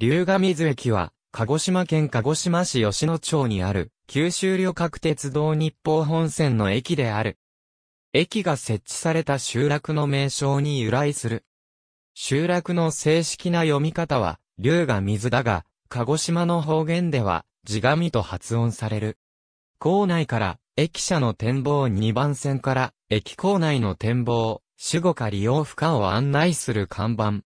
龍ヶ水駅は、鹿児島県鹿児島市吉野町にある、九州旅客鉄道日報本線の駅である。駅が設置された集落の名称に由来する。集落の正式な読み方は、龍が水だが、鹿児島の方言では、地紙と発音される。構内から、駅舎の展望2番線から、駅構内の展望、守護か利用不可を案内する看板。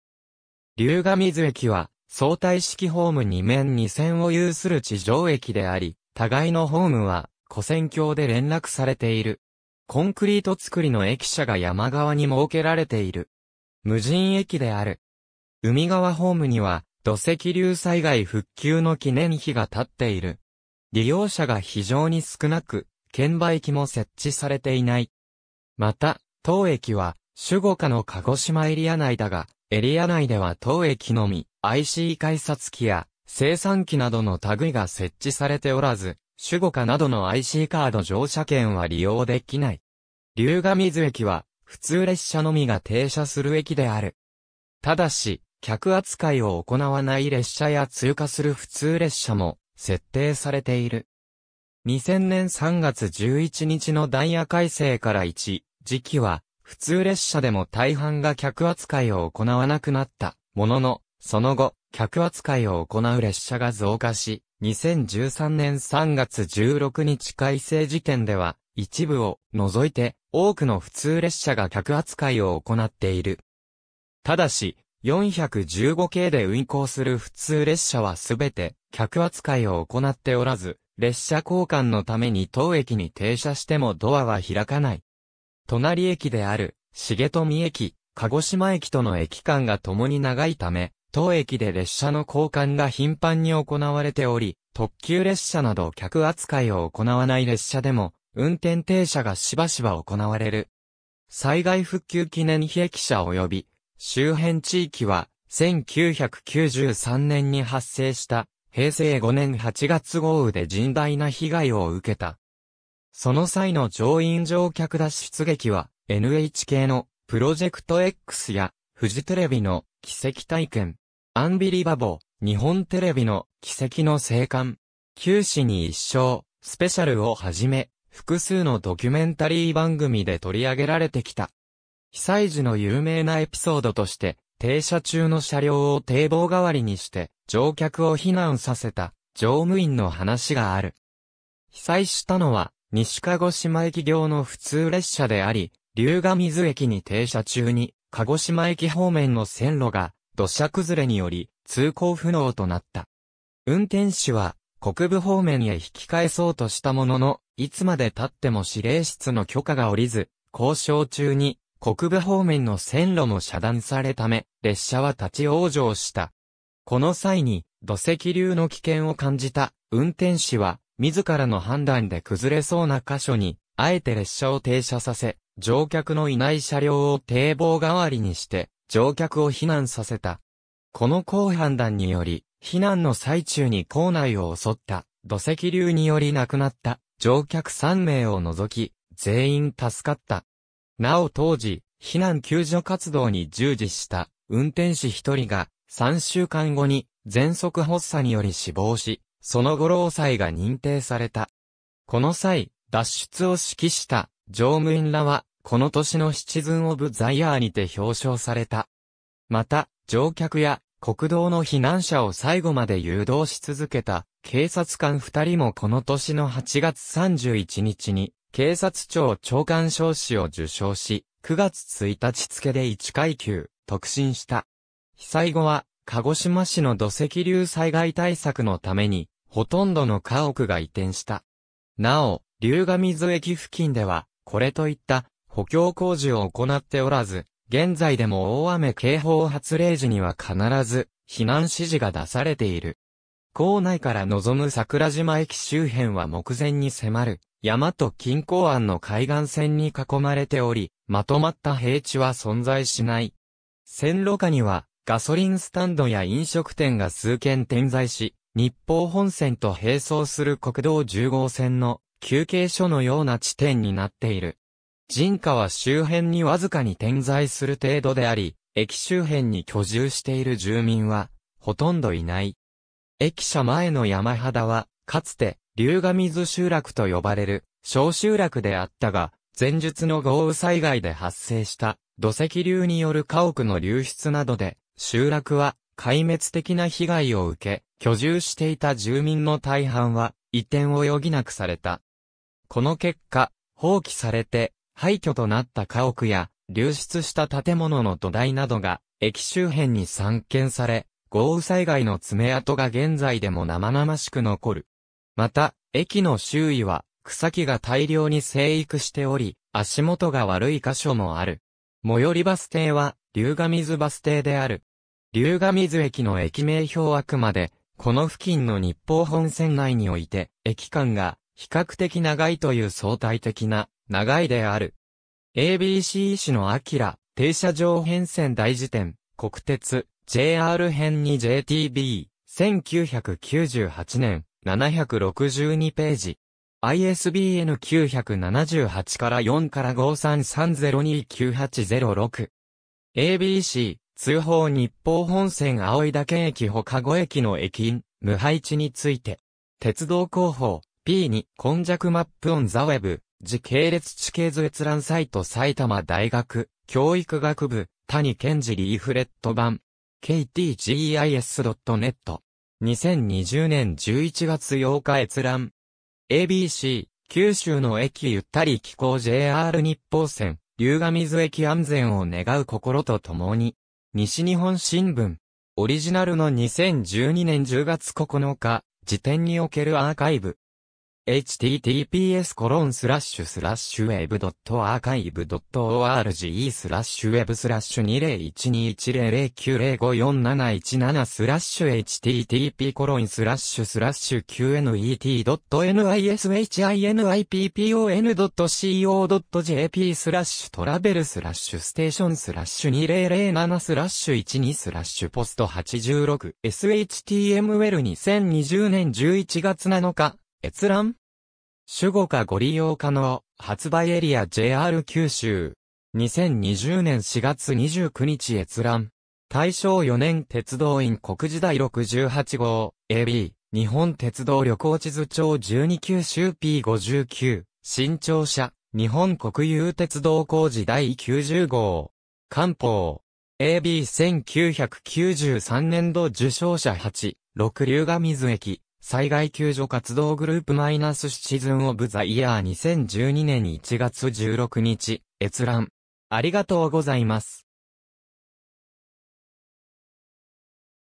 龍ヶ水駅は、相対式ホーム2面2線を有する地上駅であり、互いのホームは、古線橋で連絡されている。コンクリート作りの駅舎が山側に設けられている。無人駅である。海側ホームには、土石流災害復旧の記念碑が立っている。利用者が非常に少なく、券売機も設置されていない。また、当駅は、守護下の鹿児島エリア内だが、エリア内では当駅のみ、IC 改札機や生産機などの類が設置されておらず、守護課などの IC カード乗車券は利用できない。龍ヶ水駅は、普通列車のみが停車する駅である。ただし、客扱いを行わない列車や通過する普通列車も設定されている。2000年3月11日のダイヤ改正から1、時期は普通列車でも大半が客扱いを行わなくなったものの、その後、客扱いを行う列車が増加し、2013年3月16日改正時点では、一部を除いて多くの普通列車が客扱いを行っている。ただし、415系で運行する普通列車はすべて客扱いを行っておらず、列車交換のために当駅に停車してもドアは開かない。隣駅である、重富駅、鹿児島駅との駅間が共に長いため、当駅で列車の交換が頻繁に行われており、特急列車など客扱いを行わない列車でも、運転停車がしばしば行われる。災害復旧記念碑駅舎及び、周辺地域は、1993年に発生した平成5年8月豪雨で甚大な被害を受けた。その際の乗員乗客脱出劇は NHK のプロジェクト X やフジテレビの奇跡体験、アンビリバボ、日本テレビの奇跡の生還、九死に一生、スペシャルをはじめ、複数のドキュメンタリー番組で取り上げられてきた。被災時の有名なエピソードとして、停車中の車両を堤防代わりにして、乗客を避難させた、乗務員の話がある。被災したのは、西鹿児島駅行の普通列車であり、龍ヶ水駅に停車中に、鹿児島駅方面の線路が土砂崩れにより通行不能となった。運転手は国部方面へ引き返そうとしたものの、いつまで経っても指令室の許可が下りず、交渉中に国部方面の線路も遮断されため、列車は立ち往生した。この際に土石流の危険を感じた運転手は自らの判断で崩れそうな箇所に、あえて列車を停車させ、乗客のいない車両を堤防代わりにして、乗客を避難させた。この高判断により、避難の最中に校内を襲った土石流により亡くなった乗客3名を除き、全員助かった。なお当時、避難救助活動に従事した運転士1人が3週間後に喘息発作により死亡し、その後労災が認定された。この際、脱出を指揮した乗務員らはこの年のシチズン・オブ・ザ・イヤーにて表彰された。また、乗客や国道の避難者を最後まで誘導し続けた警察官二人もこの年の8月31日に警察庁長官賞紙を受賞し、9月1日付で1階級、特進した。被災後は、鹿児島市の土石流災害対策のために、ほとんどの家屋が移転した。なお、龍河水駅付近では、これといった補強工事を行っておらず、現在でも大雨警報発令時には必ず避難指示が出されている。校内から望む桜島駅周辺は目前に迫る山と近郊湾の海岸線に囲まれており、まとまった平地は存在しない。線路下にはガソリンスタンドや飲食店が数軒点在し、日報本線と並走する国道10号線の休憩所のような地点になっている。人家は周辺にわずかに点在する程度であり、駅周辺に居住している住民は、ほとんどいない。駅舎前の山肌は、かつて、龍ヶ水集落と呼ばれる、小集落であったが、前述の豪雨災害で発生した、土石流による家屋の流出などで、集落は、壊滅的な被害を受け、居住していた住民の大半は、移転を余儀なくされた。この結果、放棄されて、廃墟となった家屋や、流出した建物の土台などが、駅周辺に散見され、豪雨災害の爪痕が現在でも生々しく残る。また、駅の周囲は、草木が大量に生育しており、足元が悪い箇所もある。最寄りバス停は、龍ヶ水バス停である。龍ヶ水駅の駅名表はあくまで、この付近の日報本線内において、駅間が比較的長いという相対的な長いである。ABC 市のアキラ、停車場変遷大辞典、国鉄、JR 編に JTB、1998年、762ページ。ISBN 978から4から5 3 3 0 2 9 8 0 6 ABC、通報日報本線青岳駅ほかご駅の駅員、無配置について。鉄道広報、P2、今弱マップオンザウェブ、時系列地形図閲覧サイト埼玉大学教育学部谷健治リーフレット版 k t g i s n e t 2020年11月8日閲覧 ABC 九州の駅ゆったり気候 JR 日報線龍ヶ水駅安全を願う心とともに西日本新聞オリジナルの2012年10月9日時点におけるアーカイブ https コロンスラッシュスラッシュ web.archive.org スラッシュ web スラッシュ20121009054717スラッシュ http コロンスラッシュスラッシュ qnet.nishinipon.co.jp スラッシュトラベルスラッシュステーションスラッシュ2007スラッシュ12スラッシュポスト 86SHTML2020 年11月7日閲覧主語がご利用可能、発売エリア JR 九州。2020年4月29日閲覧。大正4年鉄道院国時代68号 AB 日本鉄道旅行地図帳12九州 P59 新庁舎日本国有鉄道工事第90号官報 AB1993 年度受賞者8六竜が水駅災害救助活動グループマイナスシチズンオブザイヤー2012年1月16日、閲覧。ありがとうございます。